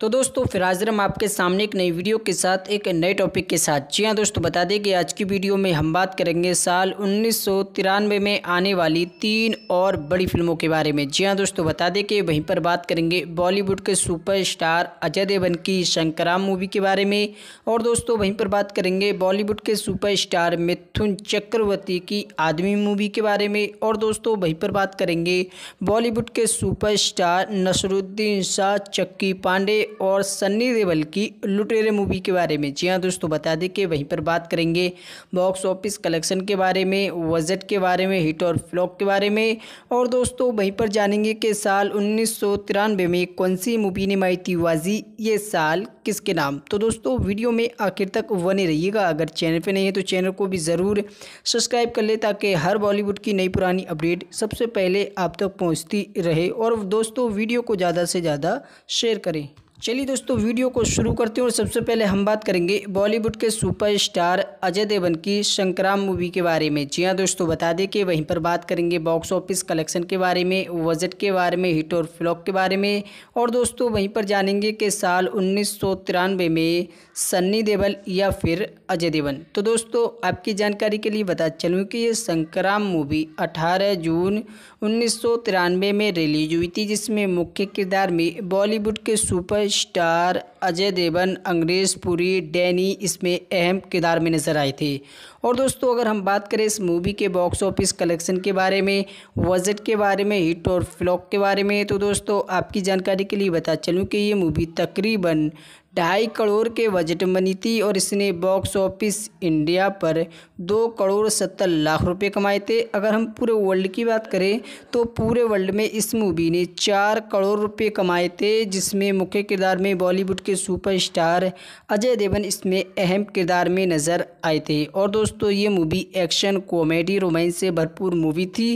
तो दोस्तों फिर हम आपके सामने एक नई वीडियो के साथ एक नए टॉपिक के साथ जी हाँ दोस्तों बता दें कि आज की वीडियो में हम बात करेंगे साल उन्नीस में आने वाली तीन और बड़ी फिल्मों के बारे में जी हाँ दोस्तों बता दें कि वहीं पर बात करेंगे बॉलीवुड के सुपरस्टार अजय देवन की शंकराम मूवी के बारे में और दोस्तों वहीं पर बात करेंगे बॉलीवुड के स्टार मिथुन चक्रवर्ती की आदमी मूवी के बारे में और दोस्तों वहीं पर बात करेंगे बॉलीवुड के स्टार नसरुद्दीन शाह चक्की पांडे और सन्नी देवल की लुटेरे मूवी के बारे में जी हाँ दोस्तों बता दें कि वहीं पर बात करेंगे बॉक्स ऑफिस कलेक्शन के बारे में बजट के बारे में हिट और फ्लॉप के बारे में और दोस्तों वहीं पर जानेंगे कि साल उन्नीस में कौन सी मूवी ने माई थी वाजी ये साल किसके नाम तो दोस्तों वीडियो में आखिर तक बने रहिएगा अगर चैनल पर नहीं है तो चैनल को भी ज़रूर सब्सक्राइब कर ले ताकि हर बॉलीवुड की नई पुरानी अपडेट सबसे पहले आप तक पहुँचती रहे और दोस्तों वीडियो को ज़्यादा से ज़्यादा शेयर करें चलिए दोस्तों वीडियो को शुरू करते हैं और सबसे पहले हम बात करेंगे बॉलीवुड के सुपरस्टार अजय देवन की शंकराम मूवी के बारे में जी हाँ दोस्तों बता दें कि वहीं पर बात करेंगे बॉक्स ऑफिस कलेक्शन के बारे में बजट के बारे में हिट और फ्लॉप के बारे में और दोस्तों वहीं पर जानेंगे कि साल उन्नीस में सन्नी देवल या फिर अजय देवन तो दोस्तों आपकी जानकारी के लिए बता चलूँ कि ये शंकराम मूवी अठारह जून उन्नीस में रिलीज हुई थी जिसमें मुख्य किरदार में बॉलीवुड के सुपर स्टार अजय देवन अंग्रेज पुरी डैनी इसमें अहम किरदार में नज़र आए थे और दोस्तों अगर हम बात करें इस मूवी के बॉक्स ऑफिस कलेक्शन के बारे में बजट के बारे में हिट और फ्लॉप के बारे में तो दोस्तों आपकी जानकारी के लिए बता चलूं कि ये मूवी तकरीबन ढाई करोड़ के बजट बनी थी और इसने बॉक्स ऑफिस इंडिया पर दो करोड़ सत्तर लाख रुपए कमाए थे अगर हम पूरे वर्ल्ड की बात करें तो पूरे वर्ल्ड में इस मूवी ने चार करोड़ रुपए कमाए थे जिसमें मुख्य किरदार में बॉलीवुड के सुपरस्टार अजय देवन इसमें अहम किरदार में नज़र आए थे और दोस्तों ये मूवी एक्शन कॉमेडी रोमांस से भरपूर मूवी थी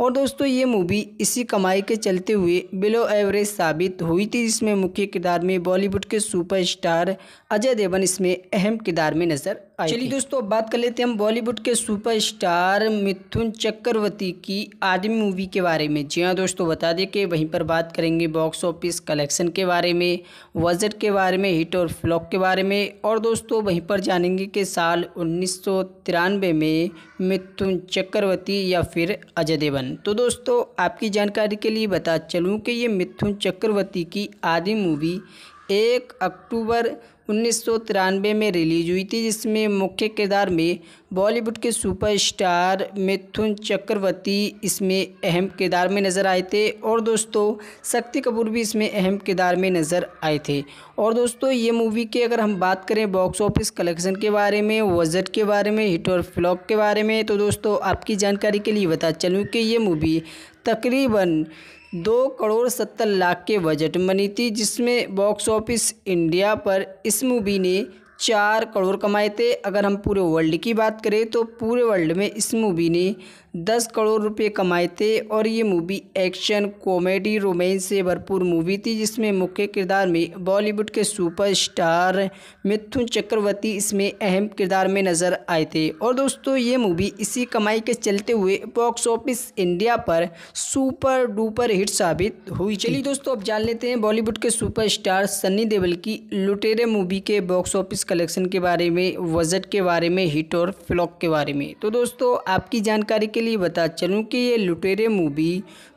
और दोस्तों ये मूवी इसी कमाई के चलते हुए बिलो एवरेज साबित हुई थी जिसमें मुख्य किरदार में बॉलीवुड के सुपर स्टार अजय देवन इसमें अहम किरदार में नजर आए चलिए दोस्तों बात कर लेते हैं हम बॉलीवुड के सुपर स्टार मिथुन चक्रवर्ती की आदमी मूवी के बारे में जी हाँ दोस्तों बता दें कि वहीं पर बात करेंगे बॉक्स ऑफिस कलेक्शन के बारे में बजट के बारे में हिट और फ्लॉप के बारे में और दोस्तों वहीं पर जानेंगे कि साल उन्नीस में मिथुन चक्रवर्ती या फिर अजय देवन तो दोस्तों आपकी जानकारी के लिए बता चलूँ कि ये मिथुन चक्रवर्ती की आदि मूवी एक अक्टूबर उन्नीस में रिलीज़ हुई थी जिसमें मुख्य किरदार में बॉलीवुड के सुपरस्टार मिथुन चक्रवर्ती इसमें अहम किरदार में नज़र आए थे और दोस्तों शक्ति कपूर भी इसमें अहम किरदार में नज़र आए थे और दोस्तों ये मूवी की अगर हम बात करें बॉक्स ऑफिस कलेक्शन के बारे में वजट के बारे में हिट और फ्लॉप के बारे में तो दोस्तों आपकी जानकारी के लिए बता चलूँ कि ये मूवी तकरीबन दो करोड़ सत्तर लाख के बजट बनी थी जिसमें बॉक्स ऑफिस इंडिया पर इस मूवी ने चार करोड़ कमाए थे अगर हम पूरे वर्ल्ड की बात करें तो पूरे वर्ल्ड में इस मूवी ने दस करोड़ रुपए कमाए थे और ये मूवी एक्शन कॉमेडी रोमांस से भरपूर मूवी थी जिसमें मुख्य किरदार में बॉलीवुड के सुपरस्टार मिथुन चक्रवर्ती इसमें अहम किरदार में नज़र आए थे और दोस्तों ये मूवी इसी कमाई के चलते हुए बॉक्स ऑफिस इंडिया पर सुपर डुपर हिट साबित हुई चलिए दोस्तों अब जान लेते हैं बॉलीवुड के सुपर सन्नी देवल की लुटेरे मूवी के बॉक्स ऑफिस कलेक्शन के बारे में वजट के बारे में हिट और फ्लॉक के बारे में तो दोस्तों आपकी जानकारी के लिए बता चलूँ कि ये लुटेरे मूवी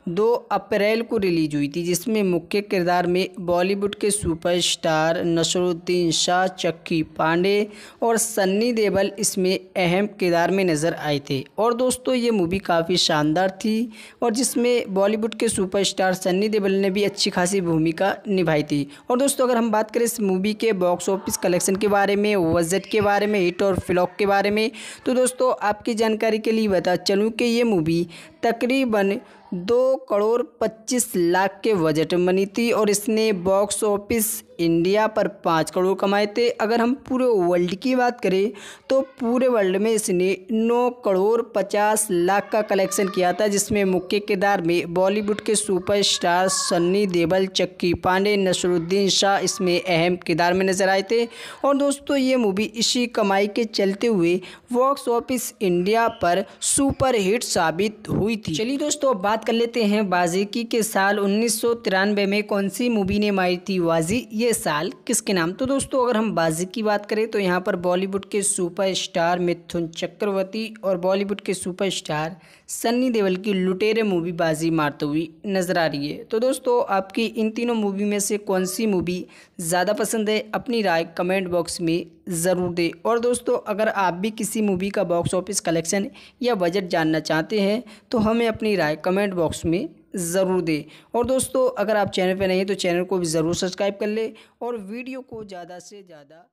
दो अप्रैल को रिलीज हुई थी जिसमें मुख्य किरदार में बॉलीवुड के सुपरस्टार नसरुद्दीन शाह चक्की पांडे और सन्नी देवल इसमें अहम किरदार में नज़र आए थे और दोस्तों ये मूवी काफ़ी शानदार थी और जिसमें बॉलीवुड के सुपरस्टार सन्नी देवल ने भी अच्छी खासी भूमिका निभाई थी और दोस्तों अगर हम बात करें इस मूवी के बॉक्स ऑफिस कलेक्शन के बारे में वजट के बारे में हिट और फ्लॉक के बारे में तो दोस्तों आपकी जानकारी के लिए बता चलूँ कि ये मूवी तकरीबन दो करोड़ पच्चीस लाख के बजट बनी थी और इसने बॉक्स ऑफिस इंडिया पर पाँच करोड़ कमाए थे अगर हम पूरे वर्ल्ड की बात करें तो पूरे वर्ल्ड में इसने नौ करोड़ पचास लाख का कलेक्शन किया था जिसमें मुख्य किरदार में बॉलीवुड के सुपरस्टार सन्नी देवल चक्की पांडे नसरुद्दीन शाह इसमें अहम किरदार में नजर आए थे और दोस्तों ये मूवी इसी कमाई के चलते हुए बॉक्स ऑफिस इंडिया पर सुपर हिट साबित हुई थी चलिए दोस्तों अब बात कर लेते हैं वाजिकी के साल उन्नीस में कौन सी मूवी ने मारी थी वाजी ये ये साल किसके नाम तो दोस्तों अगर हम बाजी की बात करें तो यहाँ पर बॉलीवुड के सुपरस्टार मिथुन चक्रवर्ती और बॉलीवुड के सुपरस्टार सन्नी देवल की लुटेरे मूवी बाजी मारते हुई नजर आ रही है तो दोस्तों आपकी इन तीनों मूवी में से कौन सी मूवी ज़्यादा पसंद है अपनी राय कमेंट बॉक्स में ज़रूर दें और दोस्तों अगर आप भी किसी मूवी का बॉक्स ऑफिस कलेक्शन या बजट जानना चाहते हैं तो हमें अपनी राय कमेंट बॉक्स में ज़रूर दें और दोस्तों अगर आप चैनल पर नहीं हैं तो चैनल को भी ज़रूर सब्सक्राइब कर लें और वीडियो को ज़्यादा से ज़्यादा